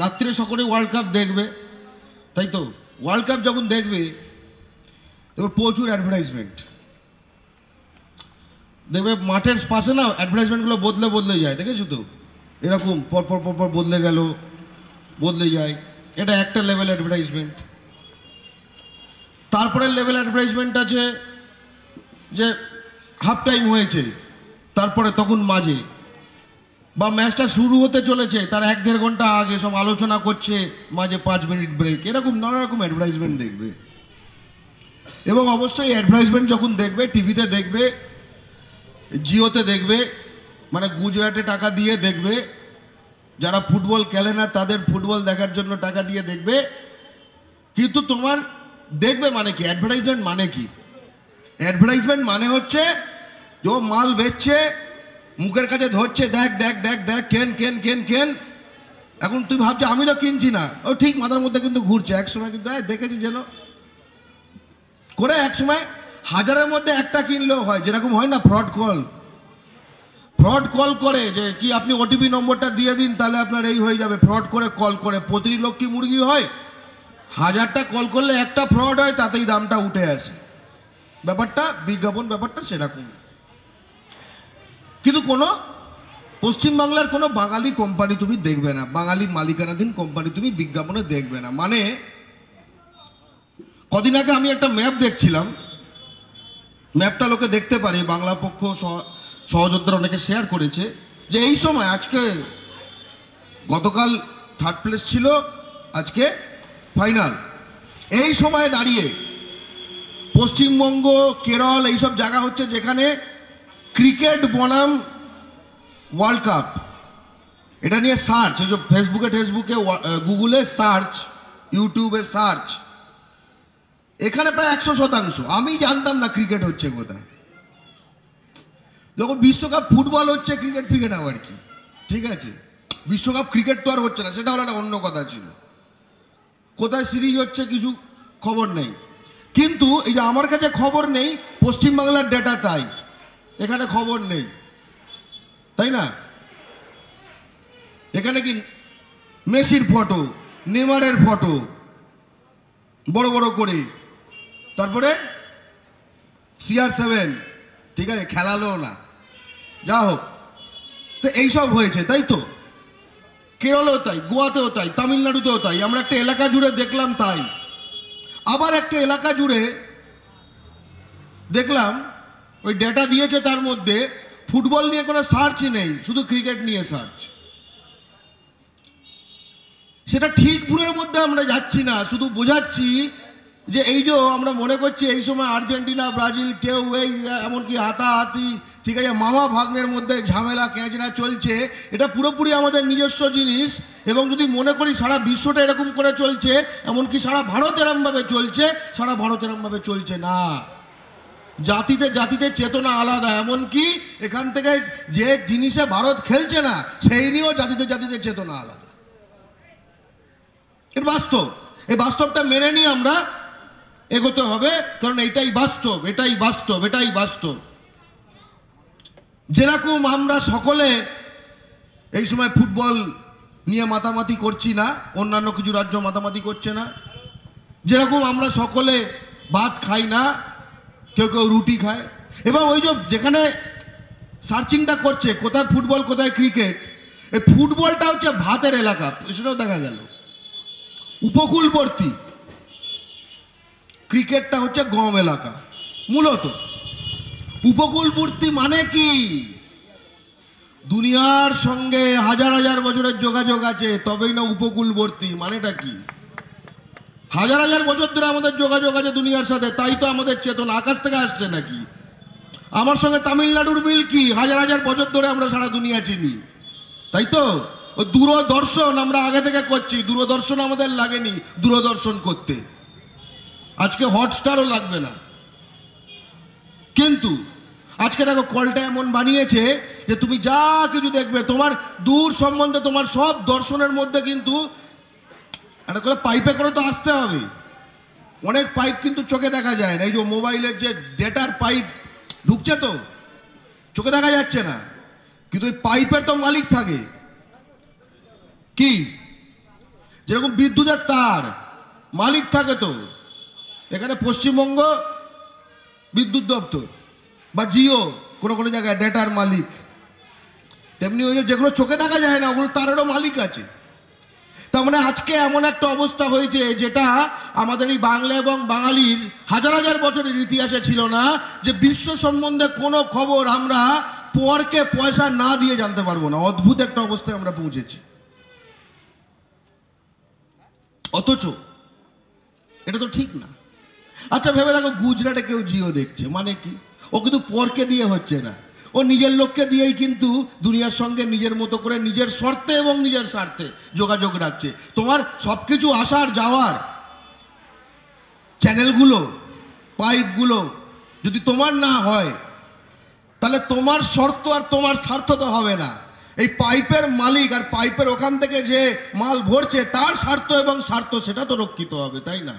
রাত্রে সকলে world cup দেখবে তাই তো ওয়ার্ল্ড কাপ যখন দেখবে তবে প্রচুর অ্যাডভার্টাইজমেন্ট দেখবে মাঠের পাশে না অ্যাডভার্টাইজমেন্টগুলো বদলে বদলে যায় দেখেছো তো এরকম পরপর পরপর বদলে গেল বদলে যায় এটা একটা লেভেল অ্যাডভার্টাইজমেন্ট তারপরে লেভেল অ্যাডভার্টাইজমেন্ট আছে যে হাফ টাইম হয়েছে তারপরে তখন মাঝে বা ম্যাচটা শুরু হতে চলেছে তার এক দেড় ঘন্টা আগে সব আলোচনা করছে মাঝে পাঁচ মিনিট ব্রেক এরকম নানা রকম অ্যাডভার্টাইজমেন্ট দেখবে এবং অবশ্যই অ্যাডভার্টাইজমেন্ট যখন দেখবে টিভিতে দেখবে জিওতে দেখবে মানে গুজরাটে টাকা দিয়ে দেখবে যারা ফুটবল খেলে না তাদের ফুটবল দেখার জন্য টাকা দিয়ে দেখবে কিন্তু তোমার দেখবে মানে কি অ্যাডভার্টাইজমেন্ট মানে কি অ্যাডভার্টাইজমেন্ট মানে হচ্ছে যে মাল বেচছে মুখের কাছে ধরছে দেখ দেখ দেখ দেখ কেন কেন কেন কেন এখন তুই ভাবছো আমি তো কিনছি না ও ঠিক মাথার মধ্যে কিন্তু ঘুরছে একসময় কিন্তু দেখেছি যেন করে একসময় হাজারের মধ্যে একটা কিনলেও হয় যেরকম হয় না ফ্রড কল ফ্রড কল করে যে কি আপনি ওটিপি নম্বরটা দিয়ে দিন তাহলে আপনার এই হয়ে যাবে ফ্রড করে কল করে প্রতিটি লক্ষ্মী মুরগি হয় হাজারটা কল করলে একটা ফ্রড হয় তাতেই দামটা উঠে আসে ব্যাপারটা বিজ্ঞাপন ব্যাপারটা সেরকমই কিন্তু কোনো পশ্চিমবাংলার কোনো বাঙালি কোম্পানি তুমি দেখবে না বাঙালি মালিকানাধীন কোম্পানি তুমি বিজ্ঞাপনে দেখবে না মানে কদিন আগে আমি একটা ম্যাপ দেখছিলাম ম্যাপটা লোকে দেখতে পারে বাংলা পক্ষ সহযোদ্ধারা অনেকে শেয়ার করেছে যে এই সময় আজকে গতকাল থার্ড প্লেস ছিল আজকে ফাইনাল এই সময়ে দাঁড়িয়ে পশ্চিমবঙ্গ কেরল এইসব জায়গা হচ্ছে যেখানে ক্রিকেট বনাম ওয়ার্ল্ড কাপ এটা নিয়ে সার্চ ওই যে ফেসবুকে টেসবুকে গুগলে সার্চ ইউটিউবে সার্চ এখানে প্রায় একশো শতাংশ আমি জানতাম না ক্রিকেট হচ্ছে কোথায় যখন বিশ্বকাপ ফুটবল হচ্ছে ক্রিকেট ফিকেট আবার কি ঠিক আছে বিশ্বকাপ ক্রিকেট তো আর হচ্ছে না সেটা হলো একটা অন্য কথা ছিল কোথায় সিরিজ হচ্ছে কিছু খবর নেই কিন্তু এই যে আমার কাছে খবর নেই পশ্চিমবাংলার ডেটা তাই এখানে খবর নেই তাই না এখানে কি মেসির ফটো নেমারের ফটো বড় বড় করে তারপরে সিআর সেভেন ঠিক আছে খেলালো না যা হোক তো এইসব হয়েছে তাই তো কেরলেও তাই গোয়াতেও তাই তামিলনাড়ুতেও তাই আমরা একটা এলাকা জুড়ে দেখলাম তাই আবার একটা এলাকা জুড়ে দেখলাম ওই ডেটা দিয়েছে তার মধ্যে ফুটবল নিয়ে কোনো সার্চ নেই শুধু ক্রিকেট নিয়ে সার্চ সেটা ঠিক পুরের মধ্যে আমরা যাচ্ছি না শুধু বোঝাচ্ছি যে এই যে আমরা মনে করছি এই সময় আর্জেন্টিনা ব্রাজিল কেউ এই এমনকি হাতাহাতি ঠিক আছে মামা ভাগ্নের মধ্যে ঝামেলা ক্যাঁচড়া চলছে এটা পুরোপুরি আমাদের নিজস্ব জিনিস এবং যদি মনে করি সারা বিশ্বটা এরকম করে চলছে এমনকি সারা ভারত এরমভাবে চলছে সারা ভারত এরমভাবে চলছে না জাতিতে জাতিতে চেতনা আলাদা এমনকি এখান থেকে যে জিনিসে ভারত খেলছে না সেই নিয়েও জাতিতে জাতিতে চেতনা আলাদা এর বাস্তব এই বাস্তবটা মেনে নিয়ে আমরা এগোতে হবে কারণ এটাই বাস্তব এটাই বাস্তব এটাই বাস্তব যেরকম আমরা সকলে এই সময় ফুটবল নিয়ে মাতামাতি করছি না অন্যান্য কিছু রাজ্য মাতামাতি করছে না যেরকম আমরা সকলে ভাত খাই না কেউ কেউ রুটি খায় এবং ওই যেখানে সার্চিংটা করছে কোথায় ফুটবল কোথায় ক্রিকেট এই ফুটবলটা হচ্ছে ভাতের এলাকা সেটাও দেখা গেল উপকূলবর্তী ক্রিকেটটা হচ্ছে গম এলাকা মূলত উপকূলবর্তী মানে কি দুনিয়ার সঙ্গে হাজার হাজার বছরের যোগাযোগ আছে তবেই না উপকূলবর্তী মানেটা কি হাজার হাজার বছর ধরে আমাদের যোগাযোগ আছে দুনিয়ার সাথে তাই তো আমাদের চেতন আকাশ থেকে আসছে নাকি আমার সঙ্গে তামিলনাড়ুর মিল কি হাজার হাজার বছর ধরে আমরা সারা দুনিয়া চিনি তাই তো ও দূরদর্শন আমরা আগে থেকে করছি দূরদর্শন আমাদের লাগেনি দূরদর্শন করতে আজকে হটস্টারও লাগবে না কিন্তু আজকে দেখো কলটা এমন বানিয়েছে যে তুমি যা কিছু দেখবে তোমার দূর সম্বন্ধে তোমার সব দর্শনের মধ্যে কিন্তু একটা করে পাইপে করে তো আসতে হবে অনেক পাইপ কিন্তু চোখে দেখা যায় না এই যে মোবাইলের যে ডেটার পাইপ ঢুকছে তো চোখে দেখা যাচ্ছে না কিন্তু ওই পাইপের তো মালিক থাকে কি যেরকম বিদ্যুতের তার মালিক থাকে তো এখানে পশ্চিমবঙ্গ বিদ্যুৎ দপ্তর বা জিও কোনো কোনো জায়গায় ডেটার মালিক তেমনি ওই যেগুলো চোখে দেখা যায় না ওগুলো তারেরও মালিক আছে তার মানে আজকে এমন একটা অবস্থা হয়েছে যেটা আমাদের এই বাংলা এবং বাঙালির হাজার হাজার বছরের ইতিহাসে ছিল না যে বিশ্ব সম্বন্ধে কোনো খবর আমরা পরকে পয়সা না দিয়ে জানতে পারবো না অদ্ভুত একটা অবস্থায় আমরা পৌঁছেছি অথচ এটা তো ঠিক না আচ্ছা ভেবে দেখো গুজরাটে কেউ জিও দেখছে মানে কি ও কিন্তু পরকে দিয়ে হচ্ছে না ও নিজের লোককে দিয়েই কিন্তু দুনিয়ার সঙ্গে নিজের মতো করে নিজের শর্তে এবং নিজের স্বার্থে যোগাযোগ রাখছে তোমার সব কিছু আসার যাওয়ার চ্যানেলগুলো পাইপগুলো যদি তোমার না হয় তাহলে তোমার শর্ত আর তোমার স্বার্থ তো হবে না এই পাইপের মালিক আর পাইপের ওখান থেকে যে মাল ভরছে তার স্বার্থ এবং স্বার্থ সেটা তো রক্ষিত হবে তাই না